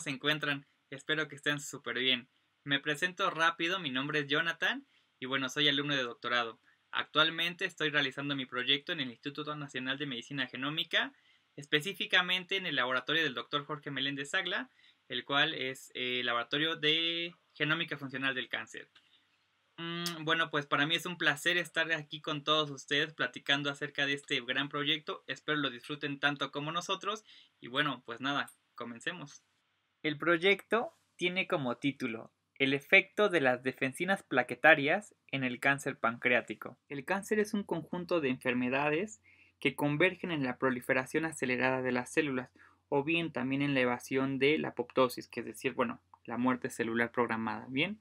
se encuentran. Espero que estén súper bien. Me presento rápido, mi nombre es Jonathan y bueno, soy alumno de doctorado. Actualmente estoy realizando mi proyecto en el Instituto Nacional de Medicina Genómica, específicamente en el laboratorio del doctor Jorge Meléndez Agla, el cual es eh, el laboratorio de genómica funcional del cáncer. Mm, bueno, pues para mí es un placer estar aquí con todos ustedes platicando acerca de este gran proyecto. Espero lo disfruten tanto como nosotros y bueno, pues nada, comencemos. El proyecto tiene como título El efecto de las defensinas plaquetarias en el cáncer pancreático. El cáncer es un conjunto de enfermedades que convergen en la proliferación acelerada de las células o bien también en la evasión de la apoptosis, que es decir, bueno, la muerte celular programada. Bien,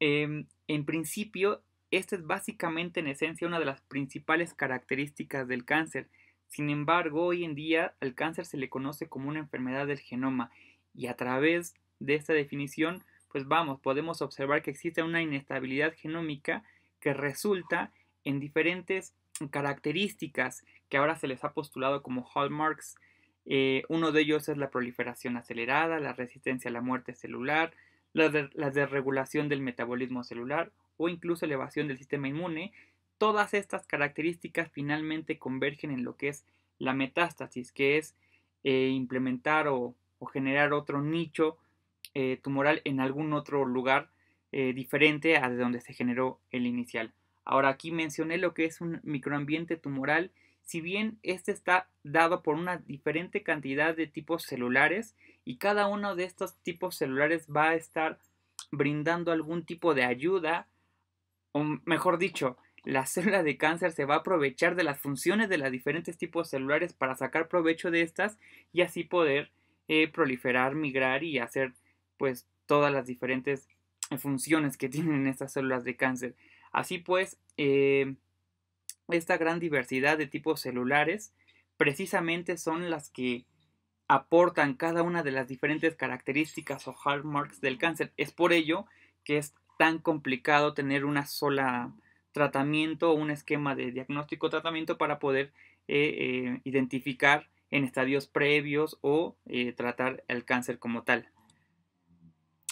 em, en principio, esta es básicamente en esencia una de las principales características del cáncer. Sin embargo, hoy en día al cáncer se le conoce como una enfermedad del genoma y a través de esta definición, pues vamos, podemos observar que existe una inestabilidad genómica que resulta en diferentes características que ahora se les ha postulado como hallmarks. Eh, uno de ellos es la proliferación acelerada, la resistencia a la muerte celular, la, desregulación del metabolismo celular o incluso elevación del sistema inmune. Todas estas características finalmente convergen en lo que es la metástasis, que es eh, implementar o o generar otro nicho eh, tumoral en algún otro lugar eh, diferente a de donde se generó el inicial. Ahora aquí mencioné lo que es un microambiente tumoral. Si bien este está dado por una diferente cantidad de tipos celulares y cada uno de estos tipos celulares va a estar brindando algún tipo de ayuda, o mejor dicho, la célula de cáncer se va a aprovechar de las funciones de los diferentes tipos celulares para sacar provecho de estas y así poder eh, proliferar, migrar y hacer pues todas las diferentes funciones que tienen estas células de cáncer. Así pues, eh, esta gran diversidad de tipos celulares precisamente son las que aportan cada una de las diferentes características o hallmarks del cáncer. Es por ello que es tan complicado tener una sola tratamiento o un esquema de diagnóstico-tratamiento para poder eh, identificar en estadios previos o eh, tratar el cáncer como tal.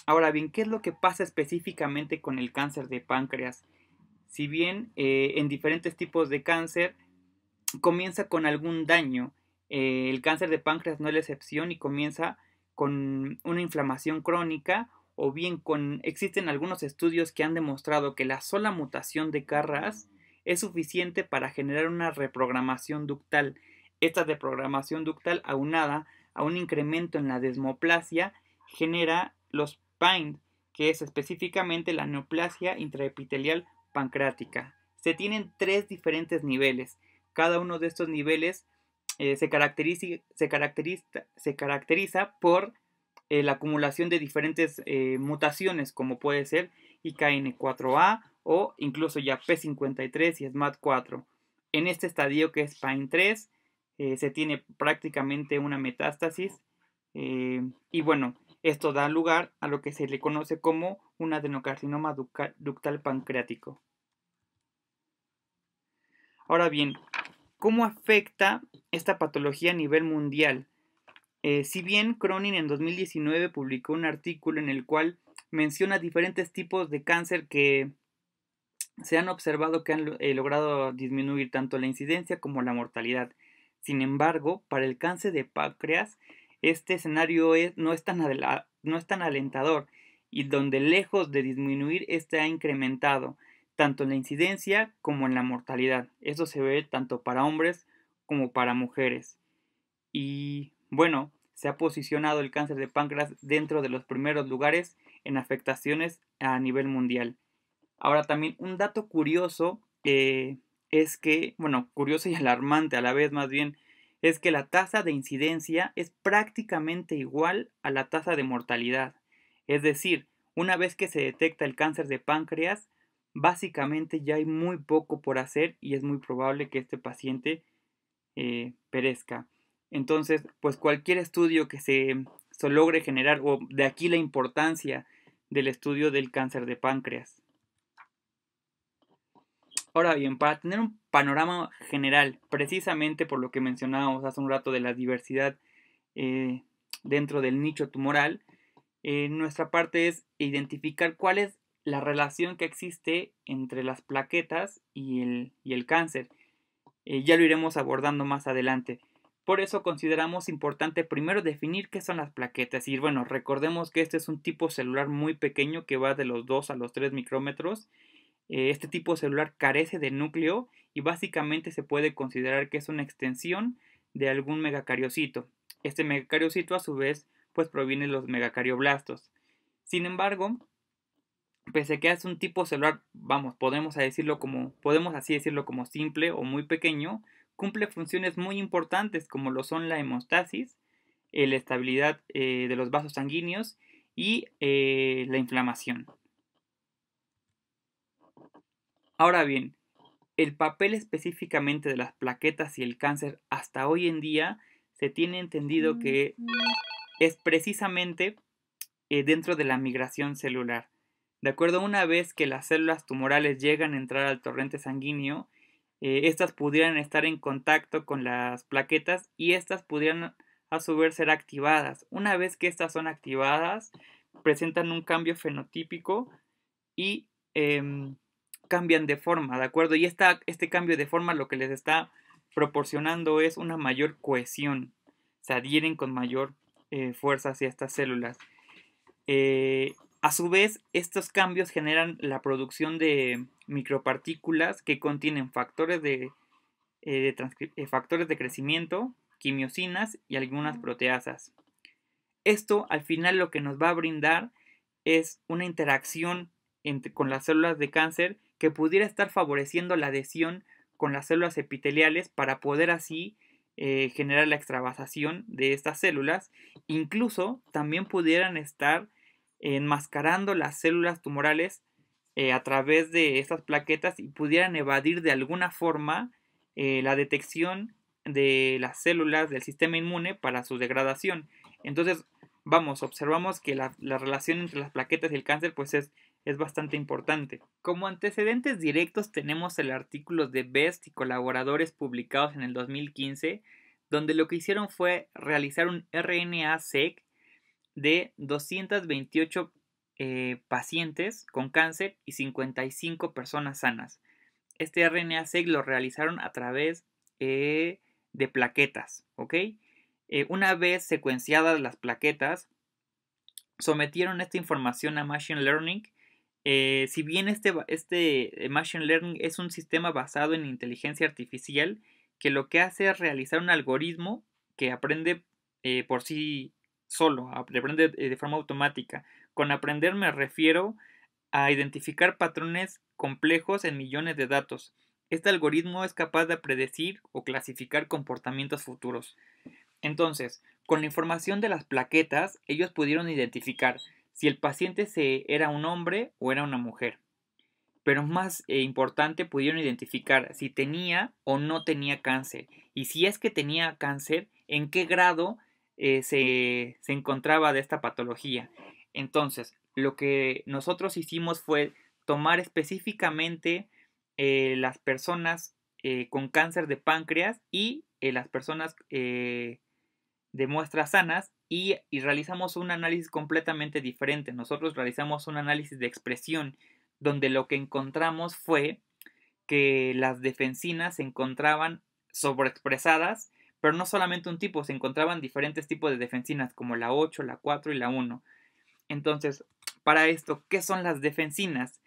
Ahora bien, ¿qué es lo que pasa específicamente con el cáncer de páncreas? Si bien eh, en diferentes tipos de cáncer comienza con algún daño, eh, el cáncer de páncreas no es la excepción y comienza con una inflamación crónica o bien con existen algunos estudios que han demostrado que la sola mutación de CARRAS es suficiente para generar una reprogramación ductal esta deprogramación ductal aunada a un incremento en la desmoplasia genera los PINE, que es específicamente la neoplasia intraepitelial pancreática. Se tienen tres diferentes niveles. Cada uno de estos niveles eh, se, caracteriza, por eh, la acumulación de diferentes eh, mutaciones, como puede ser IKN4A o incluso ya P53 y SMAT4. En este estadio que es PINE 3, eh, se tiene prácticamente una metástasis eh, y bueno, esto da lugar a lo que se le conoce como un adenocarcinoma ductal pancreático. Ahora bien, ¿cómo afecta esta patología a nivel mundial? Eh, si bien Cronin en 2019 publicó un artículo en el cual menciona diferentes tipos de cáncer que se han observado que han logrado disminuir tanto la incidencia como la mortalidad. Sin embargo, para el cáncer de páncreas, este escenario no, es tan alentador y donde lejos de disminuir este ha incrementado tanto en la incidencia como en la mortalidad. Eso se ve tanto para hombres como para mujeres. Y bueno, se ha posicionado el cáncer de páncreas dentro de los primeros lugares en afectaciones a nivel mundial. Ahora también un dato curioso que eh, es que, bueno, curioso y alarmante a la vez más bien, es que la tasa de incidencia es prácticamente igual a la tasa de mortalidad. Es decir, una vez que se detecta el cáncer de páncreas, básicamente ya hay muy poco por hacer y es muy probable que este paciente eh, perezca. Entonces, pues cualquier estudio que se, se logre generar, o de aquí la importancia del estudio del cáncer de páncreas. Ahora bien, para tener un panorama general, precisamente por lo que mencionábamos hace un rato de la diversidad eh, dentro del nicho tumoral, eh, nuestra parte es identificar cuál es la relación que existe entre las plaquetas y el, cáncer. Eh, ya lo iremos abordando más adelante. Por eso consideramos importante primero definir qué son las plaquetas. Y bueno, recordemos que este es un tipo celular muy pequeño que va de los 2 a los 3 micrómetros eh, este tipo de celular carece de núcleo y básicamente se puede considerar que es una extensión de algún megacariocito. Este megacariocito a su vez pues proviene de los megacarioblastos. Sin embargo, pese a que es un tipo celular, vamos, podemos decirlo como podemos así decirlo como simple o muy pequeño, cumple funciones muy importantes como lo son la hemostasis, eh, la estabilidad eh, de los vasos sanguíneos y la inflamación. Ahora bien, el papel específicamente de las plaquetas y el cáncer hasta hoy en día se tiene entendido mm. que es precisamente eh, dentro de la migración celular. De acuerdo, una vez que las células tumorales llegan a entrar al torrente sanguíneo, eh, estas pudieran estar en contacto con las plaquetas y estas pudieran a su vez ser activadas. Una vez que estas son activadas, presentan un cambio fenotípico y em, cambian de forma, ¿de acuerdo? Y este cambio de forma lo que les está proporcionando es una mayor cohesión, se adhieren con mayor eh, fuerza hacia estas células. Eh, a su vez, estos cambios generan la producción de micropartículas que contienen factores de, eh, factores de crecimiento, quimiosinas y algunas proteasas. Esto al final lo que nos va a brindar es una interacción entre, con las células de cáncer que pudiera estar favoreciendo la adhesión con las células epiteliales para poder así eh, generar la extravasación de estas células. Incluso también pudieran estar enmascarando las células tumorales eh, a través de estas plaquetas y pudieran evadir de alguna forma eh, la detección de las células del sistema inmune para su degradación. Entonces, vamos, observamos que la, la relación entre las plaquetas y el cáncer pues es es bastante importante. Como antecedentes directos tenemos el artículo de Best y colaboradores publicados en el 2015, donde lo que hicieron fue realizar un RNA-seq de 228 eh, pacientes con cáncer y 55 personas sanas. Este RNA-seq lo realizaron a través eh, de plaquetas, ¿ok? Eh, una vez secuenciadas las plaquetas, sometieron esta información a Machine Learning eh, si bien este, este eh, Machine Learning es un sistema basado en inteligencia artificial, que lo que hace es realizar un algoritmo que aprende eh, por sí solo, aprende de forma automática. Con aprender me refiero a identificar patrones complejos en millones de datos. Este algoritmo es capaz de predecir o clasificar comportamientos futuros. Entonces, con la información de las plaquetas, ellos pudieron identificar si el paciente se, era un hombre o era una mujer. Pero más eh, importante, pudieron identificar si tenía o no tenía cáncer. Y si es que tenía cáncer, en qué grado eh, se, encontraba de esta patología. Entonces, lo que nosotros hicimos fue tomar específicamente eh, las personas con cáncer de páncreas y las personas de muestras sanas y, realizamos un análisis completamente diferente. Nosotros realizamos un análisis de expresión donde lo que encontramos fue que las defensinas se encontraban sobreexpresadas, pero no solamente un tipo, se encontraban diferentes tipos de defensinas como la 8, la 4 y la 1. Entonces, para esto, ¿qué son las defensinas?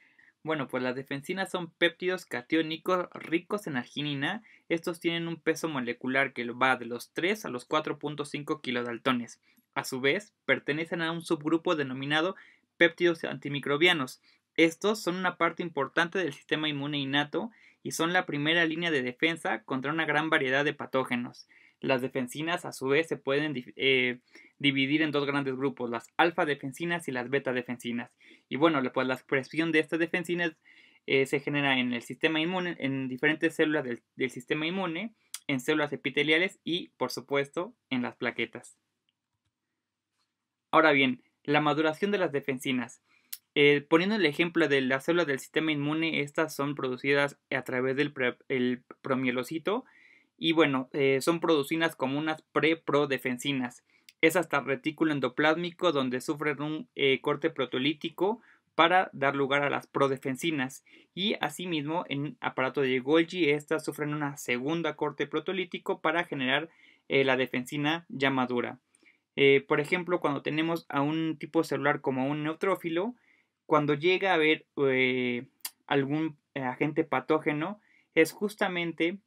Bueno, pues las defensinas son péptidos catiónicos ricos en arginina. Estos tienen un peso molecular que va de los 3 a los 4.5 kilodaltones. A su vez, pertenecen a un subgrupo denominado péptidos antimicrobianos. Estos son una parte importante del sistema inmune innato y son la primera línea de defensa contra una gran variedad de patógenos. Las defensinas, a su vez, se pueden eh, dividir en dos grandes grupos, las alfa defensinas y las beta defensinas. Y bueno, pues la expresión de estas defensinas eh, se genera en el sistema inmune, en diferentes células del, sistema inmune, en células epiteliales y, por supuesto, en las plaquetas. Ahora bien, la maduración de las defensinas. Eh, poniendo el ejemplo de las células del sistema inmune, estas son producidas a través del el promielocito y bueno, eh, son producidas como unas pre-prodefensinas. Es hasta retículo endoplásmico donde sufren un eh, corte protolítico para dar lugar a las prodefensinas y asimismo en aparato de Golgi estas sufren una segunda corte protolítico para generar eh, la defensina ya madura. por ejemplo, cuando tenemos a un tipo celular como un neutrófilo, cuando llega a haber algún agente patógeno, es justamente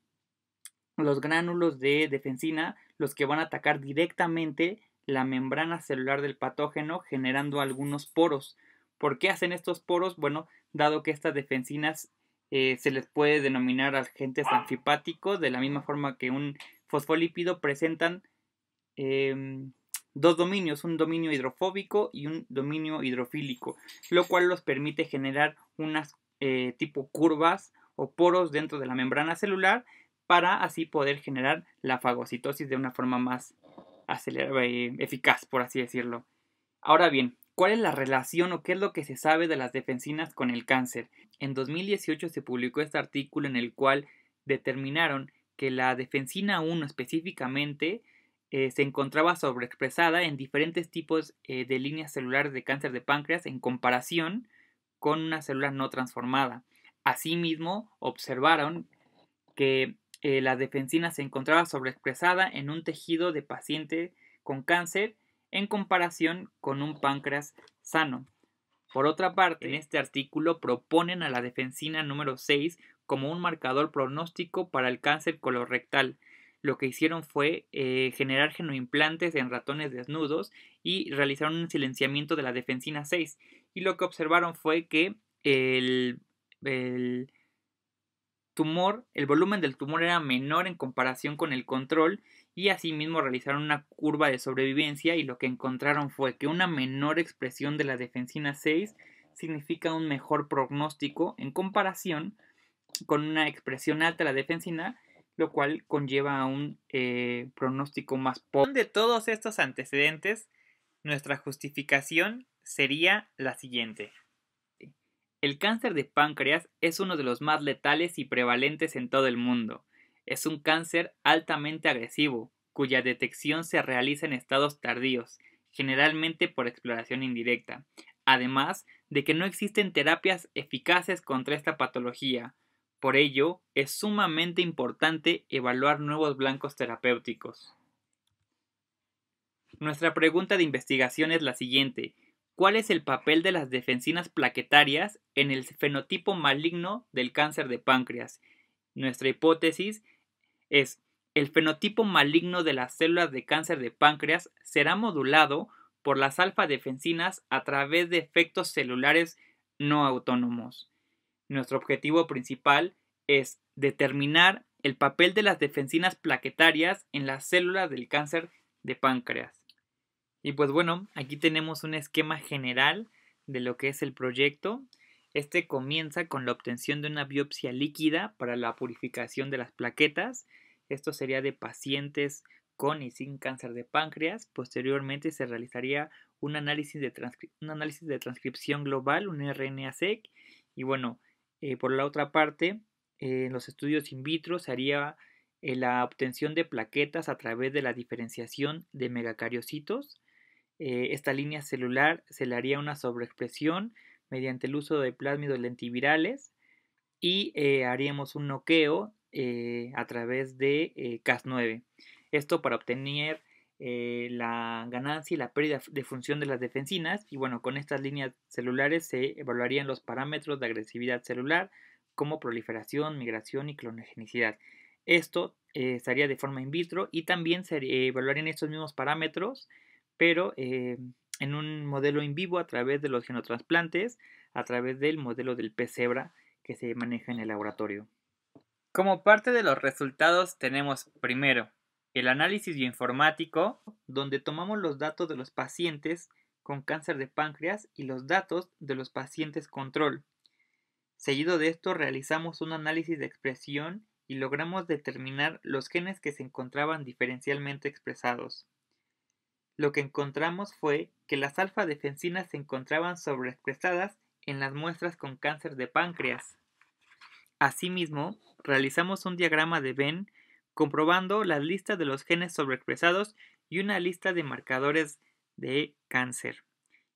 los gránulos de defensina los que van a atacar directamente la membrana celular del patógeno generando algunos poros. ¿Por qué hacen estos poros? Bueno, dado que estas defensinas eh, se les puede denominar agentes anfipáticos, de la misma forma que un fosfolípido presentan em, dos dominios, un dominio hidrofóbico y un dominio hidrofílico, lo cual los permite generar unas eh, tipo curvas o poros dentro de la membrana celular para así poder generar la fagocitosis de una forma más acelerada, eh, eficaz, por así decirlo. Ahora bien, ¿cuál es la relación o qué es lo que se sabe de las defensinas con el cáncer? En 2018 se publicó este artículo en el cual determinaron que la defensina 1 específicamente eh, se encontraba sobreexpresada en diferentes tipos eh, de líneas celulares de cáncer de páncreas en comparación con una célula no transformada. Asimismo, observaron que eh, la defensina se encontraba sobreexpresada en un tejido de paciente con cáncer en comparación con un páncreas sano. Por otra parte, en este artículo proponen a la defensina número 6 como un marcador pronóstico para el cáncer colorectal. Lo que hicieron fue eh, generar genoimplantes en ratones desnudos y realizaron un silenciamiento de la defensina 6. Y lo que observaron fue que el tumor, el volumen del tumor era menor en comparación con el control y asimismo realizaron una curva de sobrevivencia y lo que encontraron fue que una menor expresión de la defensina 6 significa un mejor pronóstico en comparación con una expresión alta de la defensina, lo cual conlleva a un eh, pronóstico más pobre. De todos estos antecedentes, nuestra justificación sería la siguiente. El cáncer de páncreas es uno de los más letales y prevalentes en todo el mundo. Es un cáncer altamente agresivo, cuya detección se realiza en estados tardíos, generalmente por exploración indirecta, además de que no existen terapias eficaces contra esta patología. Por ello, es sumamente importante evaluar nuevos blancos terapéuticos. Nuestra pregunta de investigación es la siguiente cuál es el papel de las defensinas plaquetarias en el fenotipo maligno del cáncer de páncreas. Nuestra hipótesis es el fenotipo maligno de las células de cáncer de páncreas será modulado por las alfa-defensinas a través de efectos celulares no autónomos. Nuestro objetivo principal es determinar el papel de las defensinas plaquetarias en las células del cáncer de páncreas. Y pues bueno, aquí tenemos un esquema general de lo que es el proyecto. Este comienza con la obtención de una biopsia líquida para la purificación de las plaquetas. Esto sería de pacientes con y sin cáncer de páncreas. Posteriormente se realizaría un análisis de, un análisis de transcripción global, un RNA-seq. Y bueno, eh, por la otra parte, en los estudios in vitro se haría eh, la obtención de plaquetas a través de la diferenciación de megacariocitos. Eh, esta línea celular se le haría una sobreexpresión mediante el uso de plásmidos lentivirales y eh, haríamos un noqueo eh, a través de Cas9. Esto para obtener la ganancia y la pérdida de función de las defensinas y bueno, con estas líneas celulares se evaluarían los parámetros de agresividad celular como proliferación, migración y clonogenicidad. Esto estaría de forma in vitro y también se evaluarían estos mismos parámetros pero eh, en un modelo in vivo a través de los genotransplantes, a través del modelo del pesebre que se maneja en el laboratorio. Como parte de los resultados tenemos primero el análisis bioinformático, donde tomamos los datos de los pacientes con cáncer de páncreas y los datos de los pacientes control. Seguido de esto realizamos un análisis de expresión y logramos determinar los genes que se encontraban diferencialmente expresados lo que encontramos fue que las alfa-defensinas se encontraban sobreexpresadas en las muestras con cáncer de páncreas. Asimismo, realizamos un diagrama de Venn comprobando las listas de los genes sobreexpresados y una lista de marcadores de cáncer.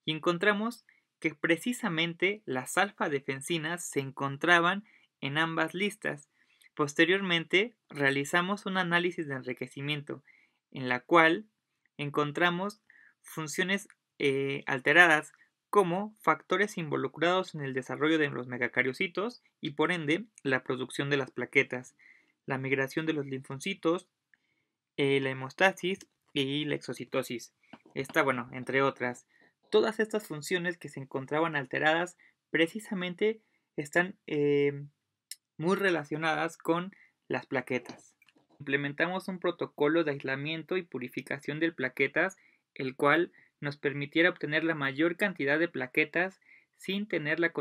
Y encontramos que precisamente las alfa-defensinas se encontraban en ambas listas. Posteriormente, realizamos un análisis de enriquecimiento, en la cual encontramos funciones eh, alteradas como factores involucrados en el desarrollo de los megacariocitos y por ende la producción de las plaquetas, la migración de los linfocitos, eh, la hemostasis y la exocitosis. está bueno, entre otras. Todas estas funciones que se encontraban alteradas precisamente están eh, muy relacionadas con las plaquetas implementamos un protocolo de aislamiento y purificación de plaquetas, el cual nos permitiera obtener la mayor cantidad de plaquetas sin tener la,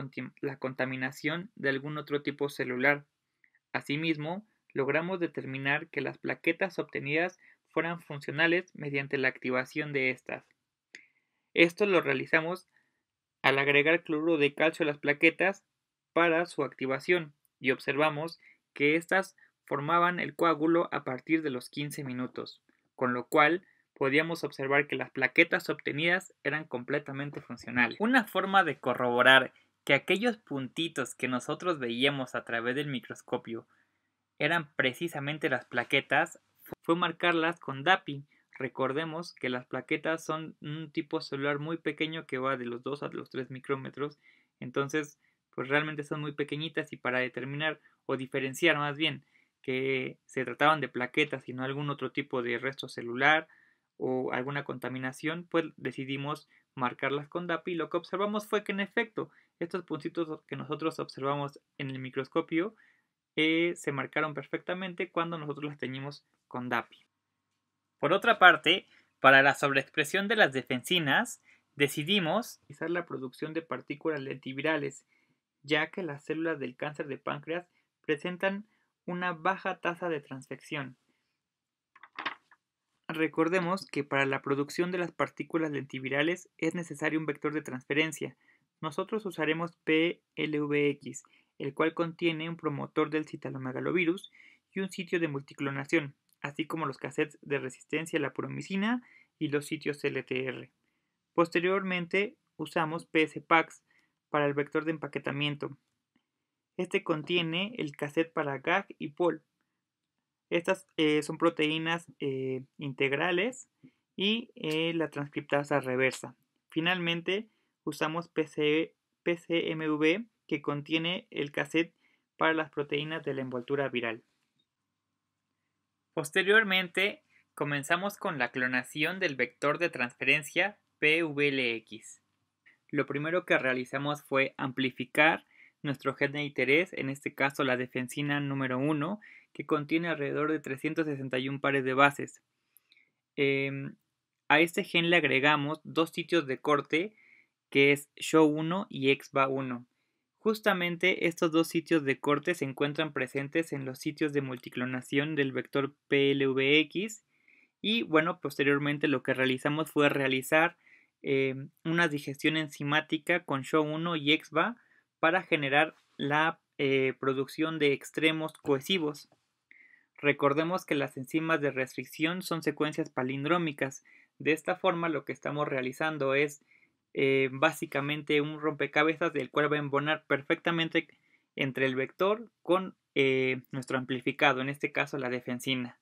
contaminación de algún otro tipo celular. Asimismo, logramos determinar que las plaquetas obtenidas fueran funcionales mediante la activación de estas. Esto lo realizamos al agregar cloro de calcio a las plaquetas para su activación y observamos que estas formaban el coágulo a partir de los 15 minutos, con lo cual podíamos observar que las plaquetas obtenidas eran completamente funcionales. Una forma de corroborar que aquellos puntitos que nosotros veíamos a través del microscopio eran precisamente las plaquetas fue marcarlas con DAPI. Recordemos que las plaquetas son un tipo celular muy pequeño que va de los 2 a los 3 micrómetros, entonces pues realmente son muy pequeñitas y para determinar o diferenciar más bien que se trataban de plaquetas, y no algún otro tipo de resto celular o alguna contaminación, pues decidimos marcarlas con DAPI. Lo que observamos fue que en efecto estos puntitos que nosotros observamos en el microscopio eh, se marcaron perfectamente cuando nosotros las teníamos con DAPI. Por otra parte, para la sobreexpresión de las defensinas, decidimos utilizar la producción de partículas lentivirales, ya que las células del cáncer de páncreas presentan una baja tasa de transfección. Recordemos que para la producción de las partículas lentivirales es necesario un vector de transferencia. Nosotros usaremos PLVX, el cual contiene un promotor del citalomegalovirus y un sitio de multiclonación, así como los cassettes de resistencia a la promicina y los sitios LTR. Posteriormente usamos PSPAX para el vector de empaquetamiento, este contiene el cassette para GAG y POL. Estas eh, son proteínas eh, integrales y eh, la transcriptasa reversa. Finalmente, usamos PCMV que contiene el cassette para las proteínas de la envoltura viral. Posteriormente, comenzamos con la clonación del vector de transferencia PVLX. Lo primero que realizamos fue amplificar nuestro gen de interés, en este caso la defensina número 1, que contiene alrededor de 361 pares de bases. Em, a este gen le agregamos dos sitios de corte, que es SHO1 y EXBA1. Justamente estos dos sitios de corte se encuentran presentes en los sitios de multiclonación del vector PLVX y bueno, posteriormente lo que realizamos fue realizar em, una digestión enzimática con SHO1 y EXBA para generar la eh, producción de extremos cohesivos. Recordemos que las enzimas de restricción son secuencias palindrómicas. De esta forma lo que estamos realizando es eh, básicamente un rompecabezas del cual va a embonar perfectamente entre el vector con eh, nuestro amplificado, en este caso la defensina.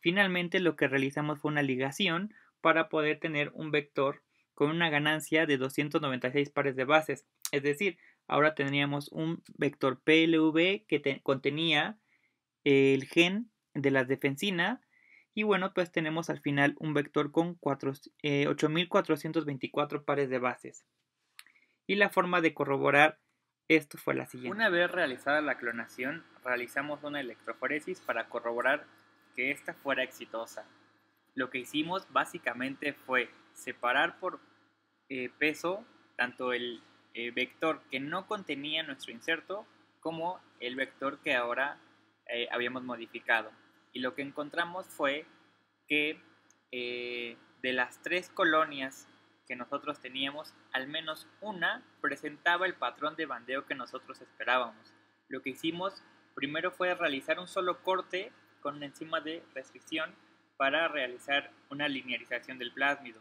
Finalmente lo que realizamos fue una ligación para poder tener un vector con una ganancia de 296 pares de bases, es decir, ahora tendríamos un vector PLV que contenía el gen de la defensina. Y bueno, pues tenemos al final un vector con 8.424 eh, pares de bases. Y la forma de corroborar esto fue la siguiente. Una vez realizada la clonación, realizamos una electroforesis para corroborar que esta fuera exitosa. Lo que hicimos básicamente fue separar por eh, peso tanto el eh, vector que no contenía nuestro inserto como el vector que ahora eh, habíamos modificado. Y lo que encontramos fue que eh, de las tres colonias que nosotros teníamos, al menos una presentaba el patrón de bandeo que nosotros esperábamos. Lo que hicimos primero fue realizar un solo corte con una enzima de restricción para realizar una linearización del plásmido.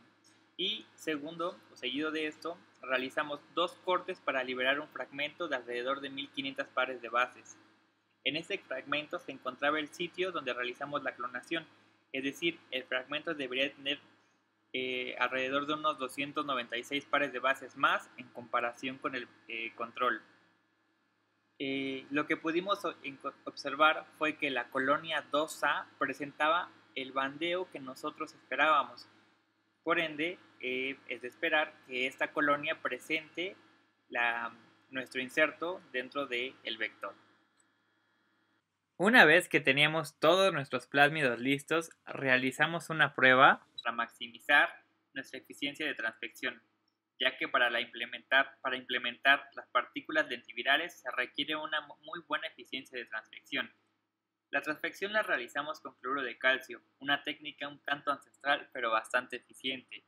Y segundo, o seguido de esto, realizamos dos cortes para liberar un fragmento de alrededor de 1500 pares de bases. En este fragmento se encontraba el sitio donde realizamos la clonación, es decir, el fragmento debería tener eh, alrededor de unos 296 pares de bases más en comparación con el eh, control. Eh, lo que pudimos observar fue que la colonia 2A presentaba el bandeo que nosotros esperábamos, por ende, eh, es de esperar que esta colonia presente nuestro inserto dentro del vector. Una vez que teníamos todos nuestros plásmidos listos, realizamos una prueba para maximizar nuestra eficiencia de transfección, ya que para, implementar, las partículas dentivirales se requiere una muy buena eficiencia de transfección, la transfección la realizamos con cloruro de calcio, una técnica un tanto ancestral pero bastante eficiente.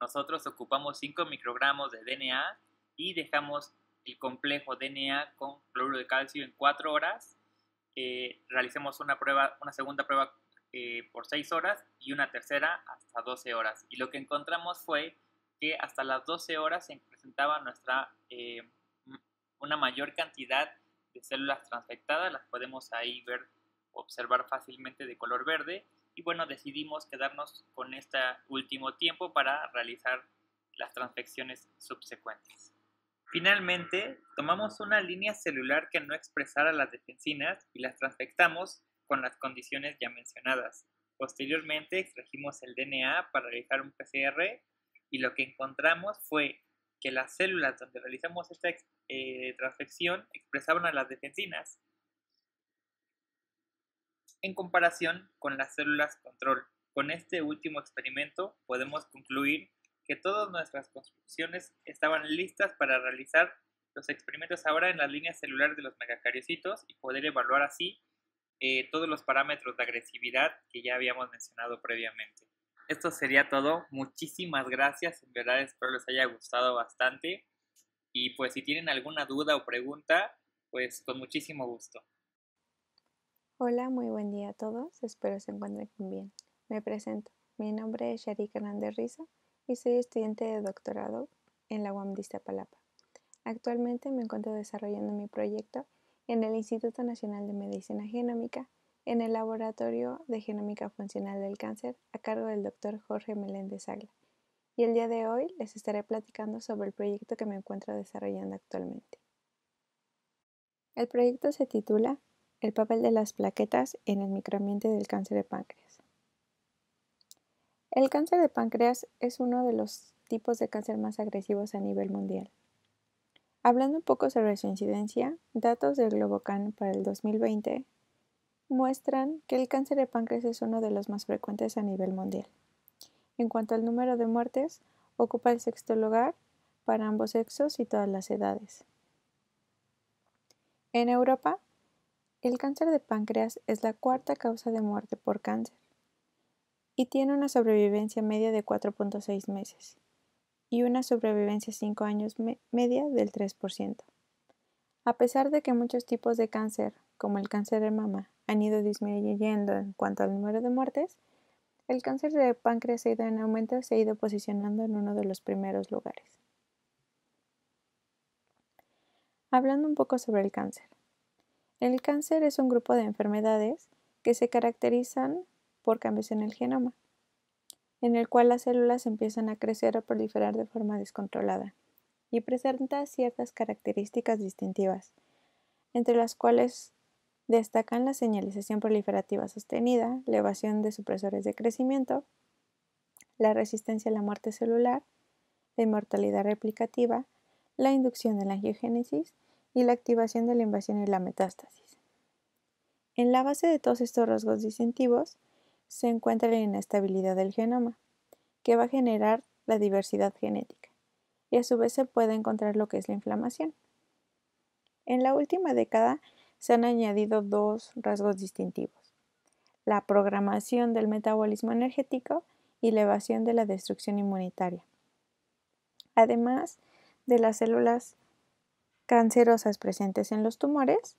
Nosotros ocupamos 5 microgramos de DNA y dejamos el complejo DNA con cloruro de calcio en 4 horas. Eh, realizamos una, prueba, una segunda prueba eh, por 6 horas y una tercera hasta 12 horas. Y lo que encontramos fue que hasta las 12 horas se presentaba nuestra, eh, una mayor cantidad de células transfectadas. Las podemos ahí ver observar fácilmente de color verde y bueno, decidimos quedarnos con este último tiempo para realizar las transfecciones subsecuentes. Finalmente, tomamos una línea celular que no expresara las defensinas y las transfectamos con las condiciones ya mencionadas. Posteriormente extrajimos el DNA para realizar un PCR y lo que encontramos fue que las células donde realizamos esta eh, transfección expresaban a las defensinas, en comparación con las células control. Con este último experimento podemos concluir que todas nuestras construcciones estaban listas para realizar los experimentos ahora en las líneas celulares de los megacariocitos y poder evaluar así eh, todos los parámetros de agresividad que ya habíamos mencionado previamente. Esto sería todo. Muchísimas gracias. En verdad espero les haya gustado bastante. Y pues si tienen alguna duda o pregunta, pues con muchísimo gusto. Hola, muy buen día a todos, espero se encuentren bien. Me presento, mi nombre es Sharika Hernández Riza y soy estudiante de doctorado en la UAM de Actualmente me encuentro desarrollando mi proyecto en el Instituto Nacional de Medicina Genómica en el Laboratorio de Genómica Funcional del Cáncer a cargo del doctor Jorge Meléndez Agla. Y el día de hoy les estaré platicando sobre el proyecto que me encuentro desarrollando actualmente. El proyecto se titula el papel de las plaquetas en el microambiente del cáncer de páncreas. El cáncer de páncreas es uno de los tipos de cáncer más agresivos a nivel mundial. Hablando un poco sobre su incidencia, datos del Globocan para el 2020 muestran que el cáncer de páncreas es uno de los más frecuentes a nivel mundial. En cuanto al número de muertes, ocupa el sexto lugar para ambos sexos y todas las edades. En Europa, el cáncer de páncreas es la cuarta causa de muerte por cáncer y tiene una sobrevivencia media de 4.6 meses y una sobrevivencia 5 años media del 3%. A pesar de que muchos tipos de cáncer, como el cáncer de mama, han ido disminuyendo en cuanto al número de muertes, el cáncer de páncreas ha ido en aumento y se ha ido posicionando en uno de los primeros lugares. Hablando un poco sobre el cáncer. El cáncer es un grupo de enfermedades que se caracterizan por cambios en el genoma, en el cual las células empiezan a crecer o proliferar de forma descontrolada y presenta ciertas características distintivas, entre las cuales destacan la señalización proliferativa sostenida, la evasión de supresores de crecimiento, la resistencia a la muerte celular, la inmortalidad replicativa, la inducción de la angiogénesis y la activación de la invasión y la metástasis. En la base de todos estos rasgos distintivos se encuentra la inestabilidad del genoma, que va a generar la diversidad genética, y a su vez se puede encontrar lo que es la inflamación. En la última década se han añadido dos rasgos distintivos, la programación del metabolismo energético y la evasión de la destrucción inmunitaria, además de las células cancerosas presentes en los tumores.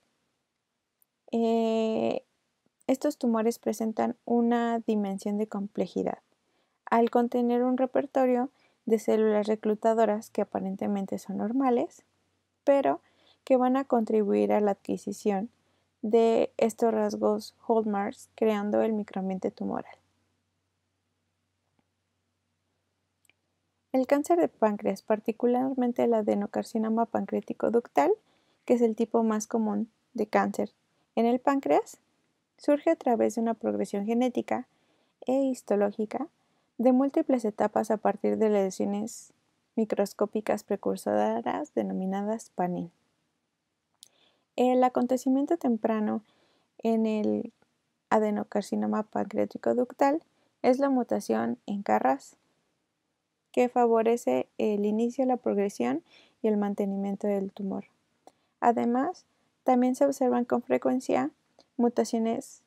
Eh, estos tumores presentan una dimensión de complejidad, al contener un repertorio de células reclutadoras que aparentemente son normales, pero que van a contribuir a la adquisición de estos rasgos hallmarks creando el microambiente tumoral. El cáncer de páncreas, particularmente el adenocarcinoma pancreático ductal, que es el tipo más común de cáncer en el páncreas, surge a través de una progresión genética e histológica de múltiples etapas a partir de lesiones microscópicas precursoras denominadas PANIN. El acontecimiento temprano en el adenocarcinoma pancreático ductal es la mutación en CARRAS, que favorece el inicio, la progresión y el mantenimiento del tumor. Además, también se observan con frecuencia mutaciones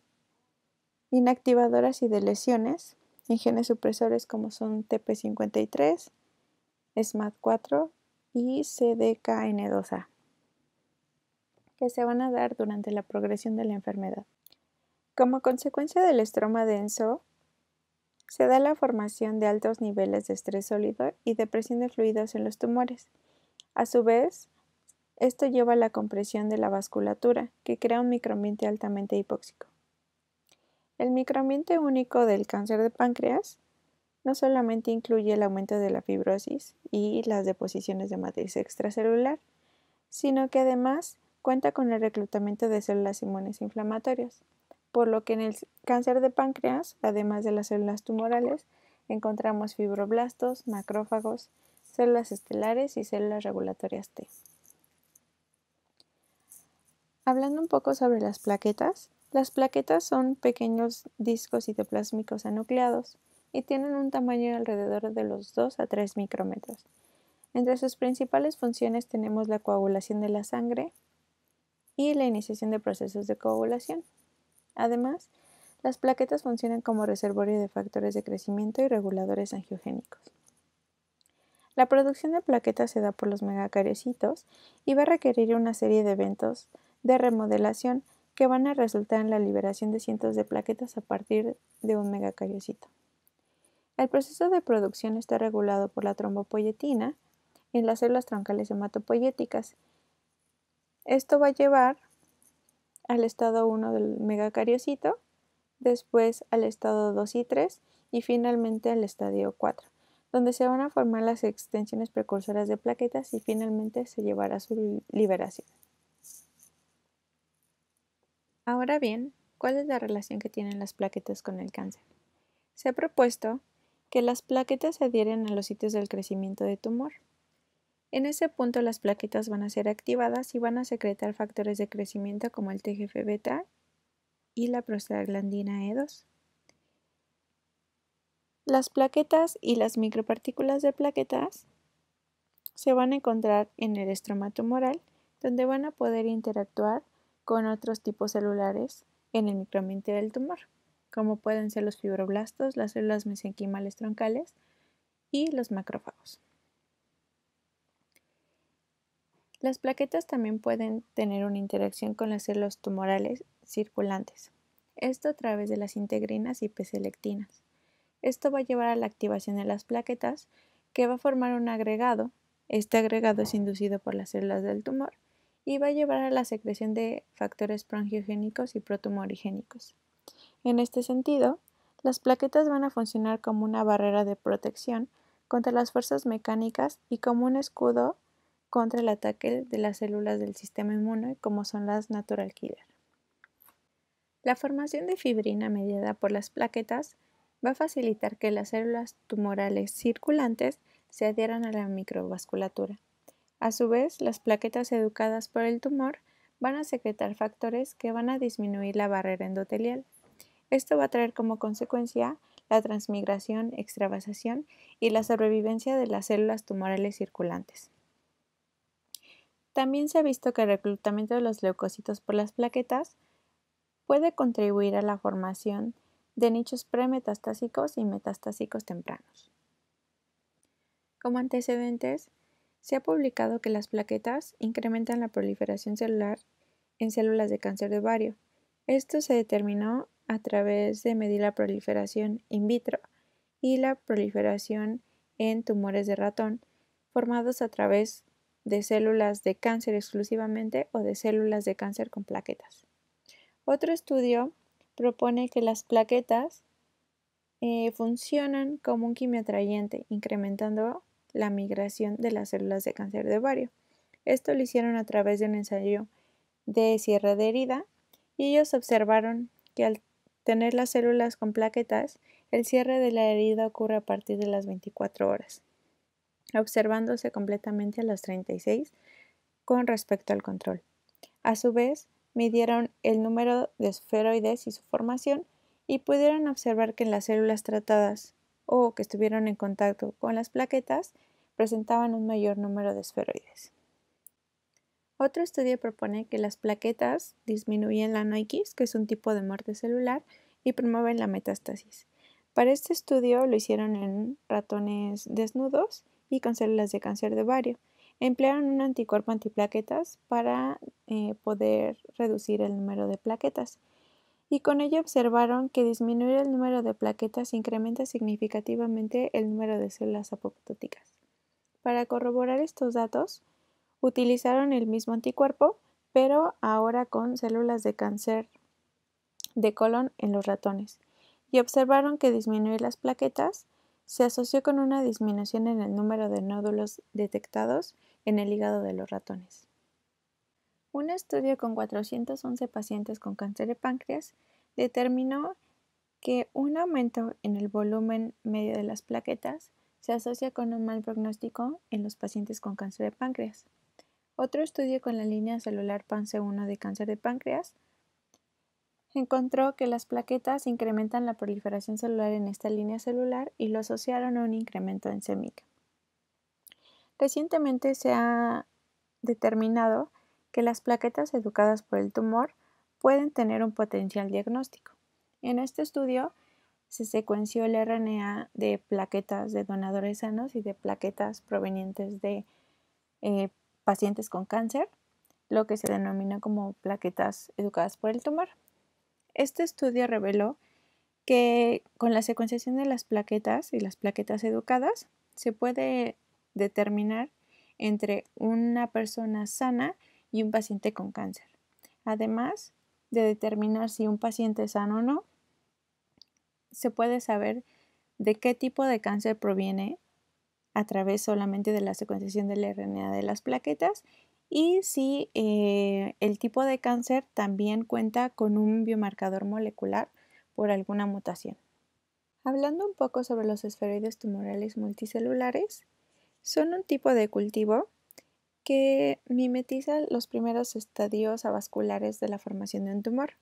inactivadoras y de lesiones en genes supresores como son TP53, SMAD4 y CDKN2A, que se van a dar durante la progresión de la enfermedad. Como consecuencia del estroma denso, se da la formación de altos niveles de estrés sólido y depresión de fluidos en los tumores. A su vez, esto lleva a la compresión de la vasculatura, que crea un microambiente altamente hipóxico. El microambiente único del cáncer de páncreas no solamente incluye el aumento de la fibrosis y las deposiciones de matriz extracelular, sino que además cuenta con el reclutamiento de células inmunes inflamatorias por lo que en el cáncer de páncreas, además de las células tumorales, encontramos fibroblastos, macrófagos, células estelares y células regulatorias T. Hablando un poco sobre las plaquetas, las plaquetas son pequeños discos citoplasmicos anucleados y tienen un tamaño de alrededor de los 2 a 3 micrómetros. Entre sus principales funciones tenemos la coagulación de la sangre y la iniciación de procesos de coagulación. Además, las plaquetas funcionan como reservorio de factores de crecimiento y reguladores angiogénicos. La producción de plaquetas se da por los megacariocitos y va a requerir una serie de eventos de remodelación que van a resultar en la liberación de cientos de plaquetas a partir de un megacariocito. El proceso de producción está regulado por la trombopoyetina en las células troncales hematopoyéticas. Esto va a llevar al estado 1 del megacariocito, después al estado 2 y 3 y finalmente al estadio 4, donde se van a formar las extensiones precursoras de plaquetas y finalmente se llevará su liberación. Ahora bien, ¿cuál es la relación que tienen las plaquetas con el cáncer? Se ha propuesto que las plaquetas se adhieren a los sitios del crecimiento de tumor, en ese punto las plaquetas van a ser activadas y van a secretar factores de crecimiento como el TGF-beta y la prostaglandina E2. Las plaquetas y las micropartículas de plaquetas se van a encontrar en el estroma tumoral, donde van a poder interactuar con otros tipos celulares en el microambiente del tumor, como pueden ser los fibroblastos, las células mesenquimales troncales y los macrófagos. Las plaquetas también pueden tener una interacción con las células tumorales circulantes, esto a través de las integrinas y p-selectinas. Esto va a llevar a la activación de las plaquetas, que va a formar un agregado, este agregado es inducido por las células del tumor, y va a llevar a la secreción de factores proangiogénicos y protumorigénicos. En este sentido, las plaquetas van a funcionar como una barrera de protección contra las fuerzas mecánicas y como un escudo contra el ataque de las células del sistema inmune como son las natural killer. La formación de fibrina mediada por las plaquetas va a facilitar que las células tumorales circulantes se adhieran a la microvasculatura. A su vez, las plaquetas educadas por el tumor van a secretar factores que van a disminuir la barrera endotelial. Esto va a traer como consecuencia la transmigración, extravasación y la sobrevivencia de las células tumorales circulantes. También se ha visto que el reclutamiento de los leucocitos por las plaquetas puede contribuir a la formación de nichos premetastásicos y metastásicos tempranos. Como antecedentes, se ha publicado que las plaquetas incrementan la proliferación celular en células de cáncer de ovario. Esto se determinó a través de medir la proliferación in vitro y la proliferación en tumores de ratón formados a través de de células de cáncer exclusivamente o de células de cáncer con plaquetas. Otro estudio propone que las plaquetas eh, funcionan como un quimiotrayente, incrementando la migración de las células de cáncer de ovario. Esto lo hicieron a través de un ensayo de cierre de herida y ellos observaron que al tener las células con plaquetas, el cierre de la herida ocurre a partir de las 24 horas observándose completamente a los 36 con respecto al control. A su vez, midieron el número de esferoides y su formación y pudieron observar que en las células tratadas o que estuvieron en contacto con las plaquetas presentaban un mayor número de esferoides. Otro estudio propone que las plaquetas disminuyen la anoikis, que es un tipo de muerte celular, y promueven la metástasis. Para este estudio lo hicieron en ratones desnudos y con células de cáncer de ovario. Emplearon un anticuerpo antiplaquetas para eh, poder reducir el número de plaquetas y con ello observaron que disminuir el número de plaquetas incrementa significativamente el número de células apoptóticas. Para corroborar estos datos, utilizaron el mismo anticuerpo, pero ahora con células de cáncer de colon en los ratones, y observaron que disminuir las plaquetas se asoció con una disminución en el número de nódulos detectados en el hígado de los ratones. Un estudio con 411 pacientes con cáncer de páncreas determinó que un aumento en el volumen medio de las plaquetas se asocia con un mal pronóstico en los pacientes con cáncer de páncreas. Otro estudio con la línea celular PANCE1 de cáncer de páncreas encontró que las plaquetas incrementan la proliferación celular en esta línea celular y lo asociaron a un incremento en semic. Recientemente se ha determinado que las plaquetas educadas por el tumor pueden tener un potencial diagnóstico. En este estudio se secuenció el RNA de plaquetas de donadores sanos y de plaquetas provenientes de eh, pacientes con cáncer, lo que se denomina como plaquetas educadas por el tumor. Este estudio reveló que con la secuenciación de las plaquetas y las plaquetas educadas se puede determinar entre una persona sana y un paciente con cáncer. Además de determinar si un paciente es sano o no, se puede saber de qué tipo de cáncer proviene a través solamente de la secuenciación del RNA de las plaquetas y si eh, el tipo de cáncer también cuenta con un biomarcador molecular por alguna mutación. Hablando un poco sobre los esferoides tumorales multicelulares, son un tipo de cultivo que mimetiza los primeros estadios avasculares de la formación de un tumor.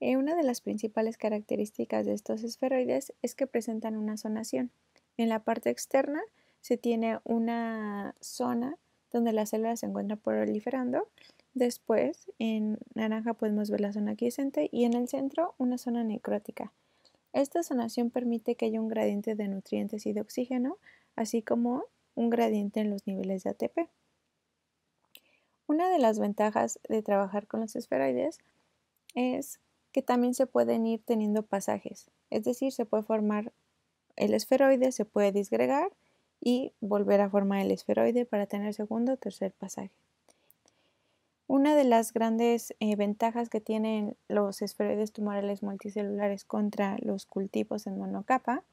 Eh, una de las principales características de estos esferoides es que presentan una zonación. En la parte externa se tiene una zona donde la célula se encuentra proliferando. Después, en naranja podemos ver la zona quiescente y en el centro una zona necrótica. Esta zonación permite que haya un gradiente de nutrientes y de oxígeno, así como un gradiente en los niveles de ATP. Una de las ventajas de trabajar con los esferoides es que también se pueden ir teniendo pasajes, es decir, se puede formar el esferoide, se puede disgregar y volver a formar el esferoide para tener segundo o tercer pasaje. Una de las grandes eh, ventajas que tienen los esferoides tumorales multicelulares contra los cultivos en monocapa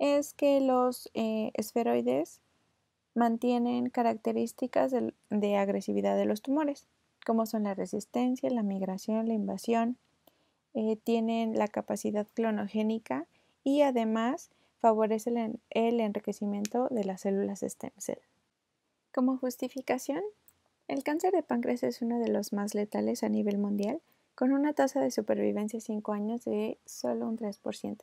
es que los eh, esferoides mantienen características de, agresividad de los tumores, como son la resistencia, la migración, la invasión, eh, tienen la capacidad clonogénica y además favorece el enriquecimiento de las células stem cell. Como justificación, el cáncer de páncreas es uno de los más letales a nivel mundial, con una tasa de supervivencia 5 años de solo un 3%.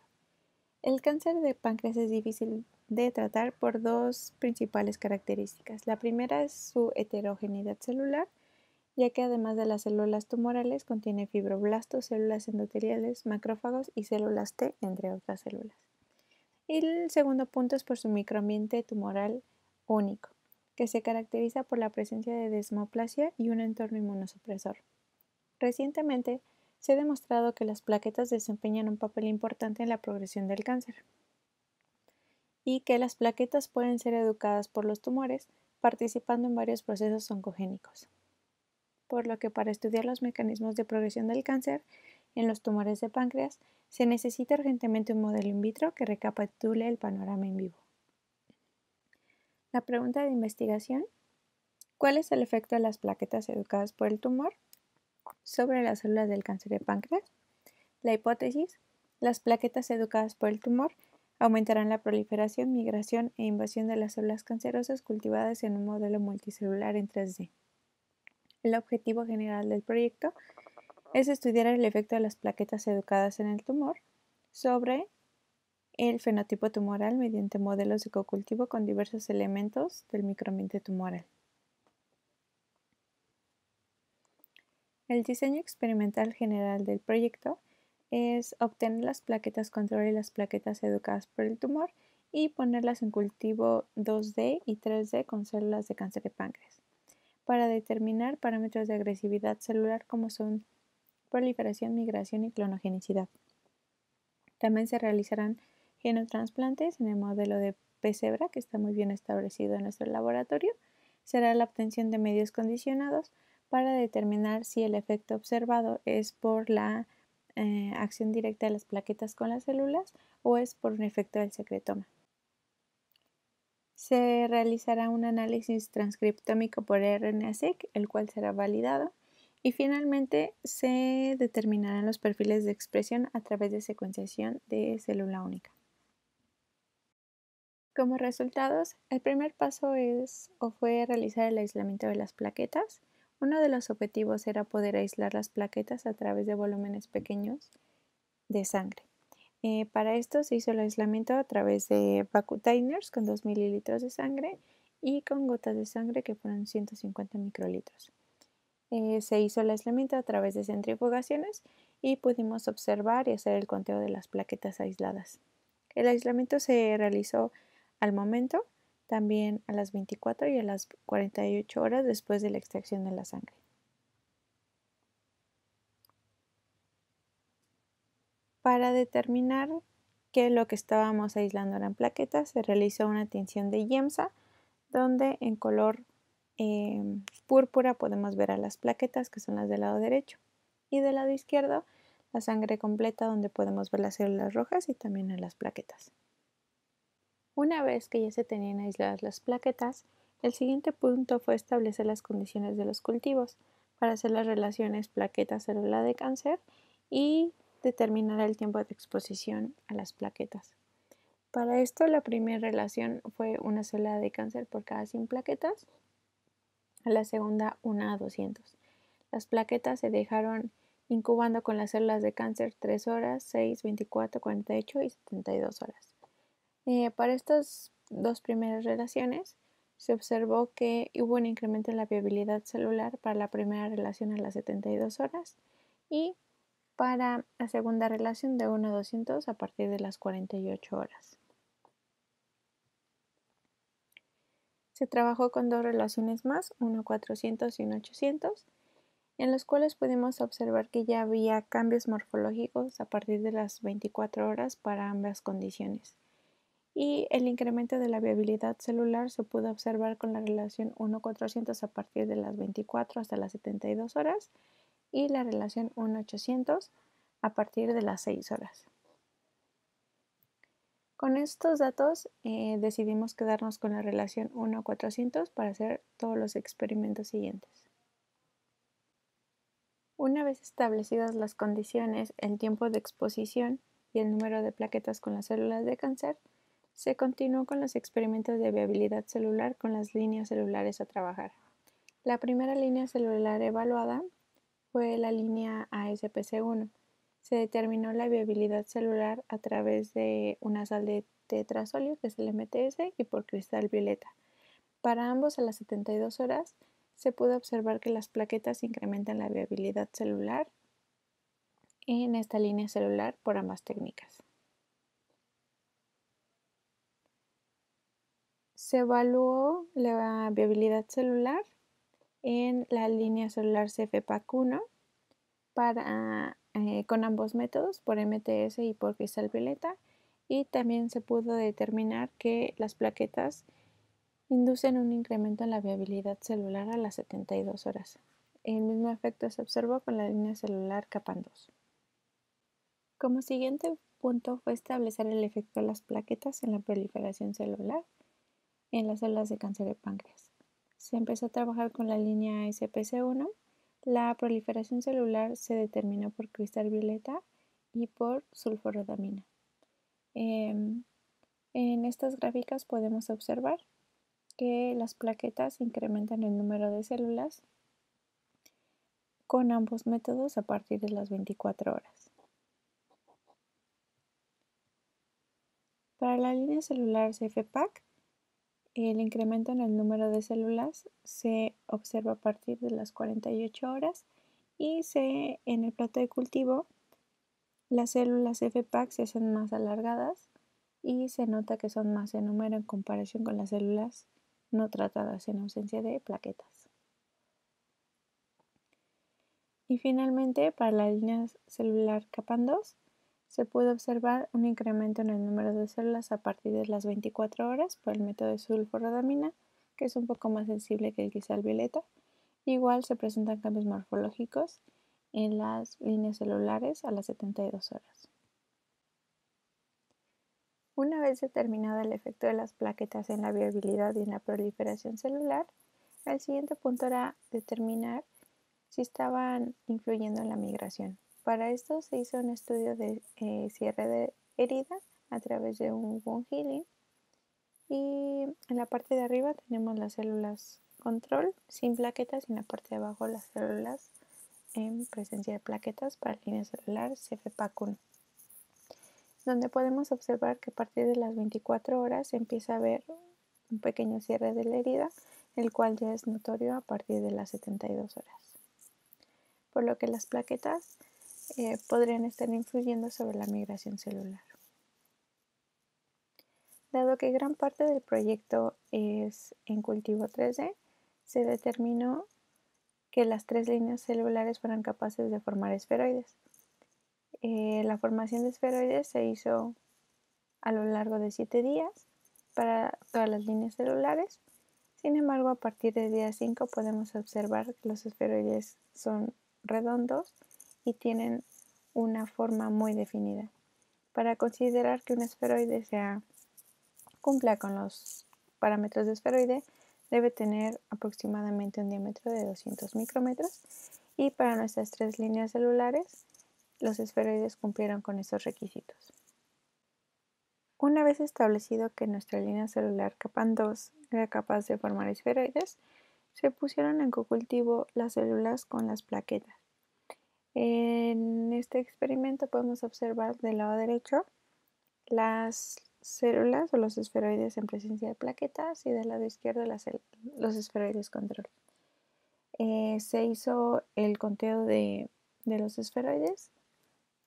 El cáncer de páncreas es difícil de tratar por dos principales características. La primera es su heterogeneidad celular, ya que además de las células tumorales contiene fibroblastos, células endoteliales, macrófagos y células T, entre otras células. El segundo punto es por su microambiente tumoral único, que se caracteriza por la presencia de desmoplasia y un entorno inmunosupresor. Recientemente, se ha demostrado que las plaquetas desempeñan un papel importante en la progresión del cáncer y que las plaquetas pueden ser educadas por los tumores participando en varios procesos oncogénicos. Por lo que para estudiar los mecanismos de progresión del cáncer en los tumores de páncreas, se necesita urgentemente un modelo in vitro que recapitule el panorama en vivo. La pregunta de investigación. ¿Cuál es el efecto de las plaquetas educadas por el tumor sobre las células del cáncer de páncreas? La hipótesis. Las plaquetas educadas por el tumor aumentarán la proliferación, migración e invasión de las células cancerosas cultivadas en un modelo multicelular en 3D. El objetivo general del proyecto es estudiar el efecto de las plaquetas educadas en el tumor sobre el fenotipo tumoral mediante modelos de cocultivo con diversos elementos del microambiente tumoral. El diseño experimental general del proyecto es obtener las plaquetas control y las plaquetas educadas por el tumor y ponerlas en cultivo 2D y 3D con células de cáncer de páncreas para determinar parámetros de agresividad celular como son proliferación, migración y clonogenicidad. También se realizarán genotransplantes en el modelo de pesebra, que está muy bien establecido en nuestro laboratorio. Será la obtención de medios condicionados para determinar si el efecto observado es por la eh, acción directa de las plaquetas con las células o es por un efecto del secretoma. Se realizará un análisis transcriptómico por RNA-seq, el cual será validado y finalmente se determinarán los perfiles de expresión a través de secuenciación de célula única. Como resultados, el primer paso es o fue realizar el aislamiento de las plaquetas. Uno de los objetivos era poder aislar las plaquetas a través de volúmenes pequeños de sangre. Eh, para esto se hizo el aislamiento a través de vacutainers con 2 mililitros de sangre y con gotas de sangre que fueron 150 microlitros. Eh, se hizo el aislamiento a través de centrifugaciones y pudimos observar y hacer el conteo de las plaquetas aisladas. El aislamiento se realizó al momento, también a las 24 y a las 48 horas después de la extracción de la sangre. Para determinar que lo que estábamos aislando eran plaquetas, se realizó una tinción de YEMSA, donde en color Em, púrpura podemos ver a las plaquetas que son las del lado derecho y del lado izquierdo la sangre completa donde podemos ver las células rojas y también a las plaquetas. Una vez que ya se tenían aisladas las plaquetas, el siguiente punto fue establecer las condiciones de los cultivos para hacer las relaciones plaqueta-célula de cáncer y determinar el tiempo de exposición a las plaquetas. Para esto la primera relación fue una célula de cáncer por cada 100 plaquetas a la segunda 1 a 200. Las plaquetas se dejaron incubando con las células de cáncer 3 horas, 6, 24, 48 y 72 horas. Eh, para estas dos primeras relaciones se observó que hubo un incremento en la viabilidad celular para la primera relación a las 72 horas y para la segunda relación de 1 a 200 a partir de las 48 horas. Se trabajó con dos relaciones más, 1400 y 1800, en los cuales pudimos observar que ya había cambios morfológicos a partir de las 24 horas para ambas condiciones. Y el incremento de la viabilidad celular se pudo observar con la relación 1400 a partir de las 24 hasta las 72 horas y la relación 1800 a partir de las 6 horas. Con estos datos eh, decidimos quedarnos con la relación 1-400 para hacer todos los experimentos siguientes. Una vez establecidas las condiciones, el tiempo de exposición y el número de plaquetas con las células de cáncer, se continuó con los experimentos de viabilidad celular con las líneas celulares a trabajar. La primera línea celular evaluada fue la línea ASPC1, se determinó la viabilidad celular a través de una sal de tetrasolio, que es el MTS, y por cristal violeta. Para ambos, a las 72 horas, se pudo observar que las plaquetas incrementan la viabilidad celular en esta línea celular por ambas técnicas. Se evaluó la viabilidad celular en la línea celular CFPAC1 para eh, con ambos métodos, por MTS y por cristal violeta, y también se pudo determinar que las plaquetas inducen un incremento en la viabilidad celular a las 72 horas. El mismo efecto se observó con la línea celular CAPAN2. Como siguiente punto fue establecer el efecto de las plaquetas en la proliferación celular en las células de cáncer de páncreas. Se empezó a trabajar con la línea SPC1 la proliferación celular se determina por cristal violeta y por sulforodamina. Em, en estas gráficas podemos observar que las plaquetas incrementan el número de células con ambos métodos a partir de las 24 horas. Para la línea celular CFPAC el incremento en el número de células se observa a partir de las 48 horas y se, en el plato de cultivo las células FPAC se hacen más alargadas y se nota que son más en número en comparación con las células no tratadas en ausencia de plaquetas. Y finalmente, para la línea celular CAPAN2, se puede observar un incremento en el número de células a partir de las 24 horas por el método de sulforodamina, que es un poco más sensible que el cristal violeta. Igual se presentan cambios morfológicos en las líneas celulares a las 72 horas. Una vez determinado el efecto de las plaquetas en la viabilidad y en la proliferación celular, el siguiente punto era determinar si estaban influyendo en la migración. Para esto se hizo un estudio de eh, cierre de herida a través de un wound healing y en la parte de arriba tenemos las células control sin plaquetas y en la parte de abajo las células en presencia de plaquetas para línea celular CFPAC1 donde podemos observar que a partir de las 24 horas se empieza a ver un pequeño cierre de la herida el cual ya es notorio a partir de las 72 horas por lo que las plaquetas eh, podrían estar influyendo sobre la migración celular. Dado que gran parte del proyecto es en cultivo 3D, se determinó que las tres líneas celulares fueran capaces de formar esferoides. Eh, la formación de esferoides se hizo a lo largo de siete días para todas las líneas celulares. Sin embargo, a partir del día 5 podemos observar que los esferoides son redondos y tienen una forma muy definida. Para considerar que un esferoide sea, cumpla con los parámetros de esferoide, debe tener aproximadamente un diámetro de 200 micrómetros y para nuestras tres líneas celulares, los esferoides cumplieron con estos requisitos. Una vez establecido que nuestra línea celular CAPAN2 era capaz de formar esferoides, se pusieron en cocultivo las células con las plaquetas en este experimento podemos observar del lado derecho las células o los esferoides en presencia de plaquetas y del lado izquierdo los esferoides control. Eh, se hizo el conteo de, de los esferoides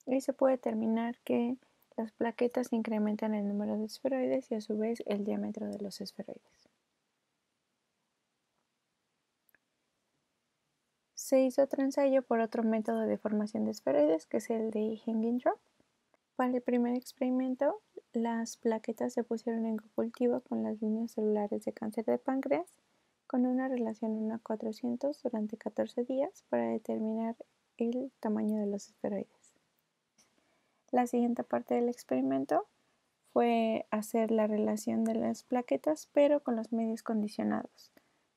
y se puede determinar que las plaquetas incrementan el número de esferoides y a su vez el diámetro de los esferoides. se hizo otro ensayo por otro método de formación de esferoides, que es el de Hengen-Drop. Para el primer experimento, las plaquetas se pusieron en cultivo con las líneas celulares de cáncer de páncreas, con una relación 1 a 400 durante 14 días para determinar el tamaño de los esferoides. La siguiente parte del experimento fue hacer la relación de las plaquetas, pero con los medios condicionados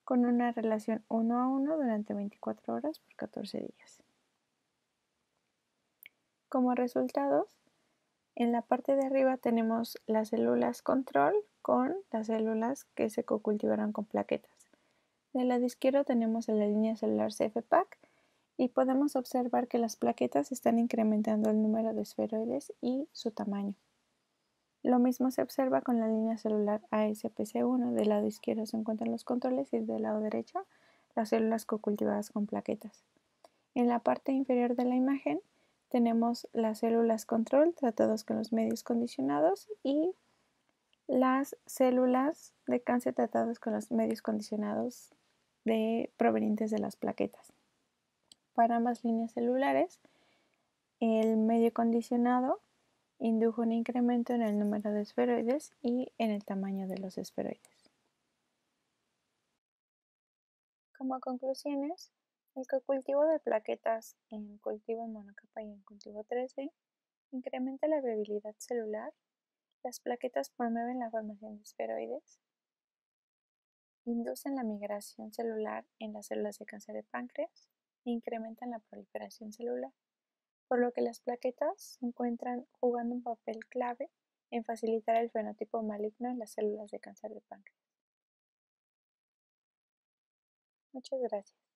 con una relación 1 a uno durante 24 horas por 14 días. Como resultados, en la parte de arriba tenemos las células control con las células que se cocultivaron con plaquetas. Del lado izquierdo tenemos la línea celular CFPAC y podemos observar que las plaquetas están incrementando el número de esferoides y su tamaño. Lo mismo se observa con la línea celular ASPC1. Del lado izquierdo se encuentran los controles y del lado derecho las células cocultivadas con plaquetas. En la parte inferior de la imagen tenemos las células control tratadas con los medios condicionados y las células de cáncer tratadas con los medios condicionados de, provenientes de las plaquetas. Para ambas líneas celulares, el medio condicionado indujo un incremento en el número de esferoides y en el tamaño de los esferoides. Como conclusiones, el cultivo de plaquetas en cultivo monocapa y en cultivo 3D incrementa la viabilidad celular, las plaquetas promueven la formación de esferoides, inducen la migración celular en las células de cáncer de páncreas e incrementan la proliferación celular por lo que las plaquetas se encuentran jugando un papel clave en facilitar el fenotipo maligno en las células de cáncer de páncreas. Muchas gracias.